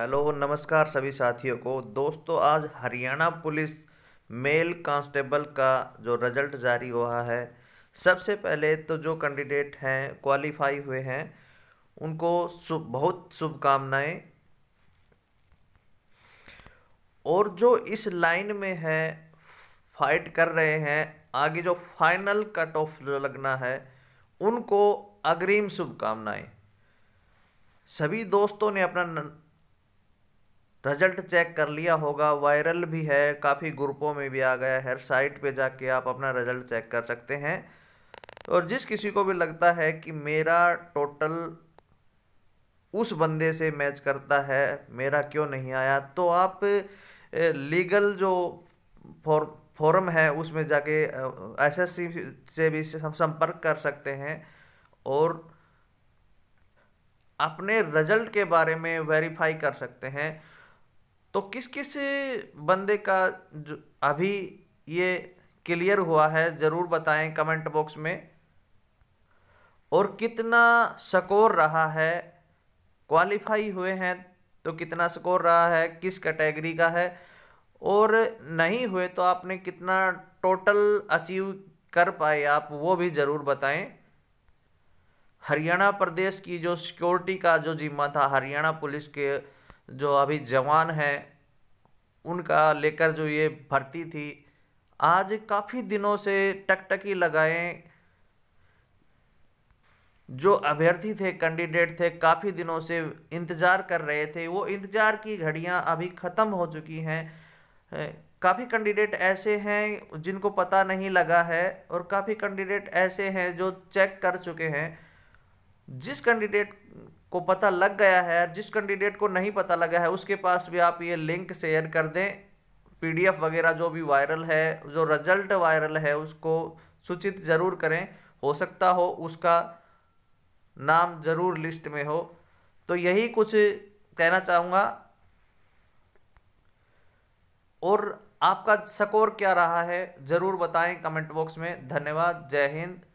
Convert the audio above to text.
hello नमस्कार सभी साथियों को दोस्तों आज हरियाणा पुलिस मेल कांस्टेबल का जो रिजल्ट जारी हुआ है सबसे पहले तो जो कैंडिडेट हैं क्वालिफाई हुए हैं उनको शुभ बहुत शुभकामनाएं और जो इस लाइन में है फाइट कर रहे हैं आगे जो फाइनल कट ऑफ जो लगना है उनको अग्रिम शुभकामनाएं सभी दोस्तों ने अपना न... रिजल्ट चेक कर लिया होगा वायरल भी है काफ़ी ग्रुपों में भी आ गया है साइट पे जाके आप अपना रिजल्ट चेक कर सकते हैं और जिस किसी को भी लगता है कि मेरा टोटल उस बंदे से मैच करता है मेरा क्यों नहीं आया तो आप लीगल जो फॉर फॉरम है उसमें जाके एसएससी से भी हम संपर्क कर सकते हैं और अपने रिजल्ट के बारे में वेरीफाई कर सकते हैं तो किस किस बंदे का जो अभी ये क्लियर हुआ है ज़रूर बताएं कमेंट बॉक्स में और कितना स्कोर रहा है क्वालिफाई हुए हैं तो कितना स्कोर रहा है किस कैटेगरी का है और नहीं हुए तो आपने कितना टोटल अचीव कर पाए आप वो भी ज़रूर बताएं हरियाणा प्रदेश की जो सिक्योरिटी का जो जिम्मा था हरियाणा पुलिस के जो अभी जवान है उनका लेकर जो ये भर्ती थी आज काफ़ी दिनों से टकटकी लगाए जो अभ्यर्थी थे कैंडिडेट थे काफ़ी दिनों से इंतज़ार कर रहे थे वो इंतज़ार की घड़ियां अभी ख़त्म हो चुकी हैं काफ़ी कैंडिडेट ऐसे हैं जिनको पता नहीं लगा है और काफ़ी कैंडिडेट ऐसे हैं जो चेक कर चुके हैं जिस कैंडिडेट को पता लग गया है जिस कैंडिडेट को नहीं पता लगा है उसके पास भी आप ये लिंक शेयर कर दें पीडीएफ वगैरह जो भी वायरल है जो रिजल्ट वायरल है उसको सूचित ज़रूर करें हो सकता हो उसका नाम ज़रूर लिस्ट में हो तो यही कुछ कहना चाहूँगा और आपका स्कोर क्या रहा है ज़रूर बताएं कमेंट बॉक्स में धन्यवाद जय हिंद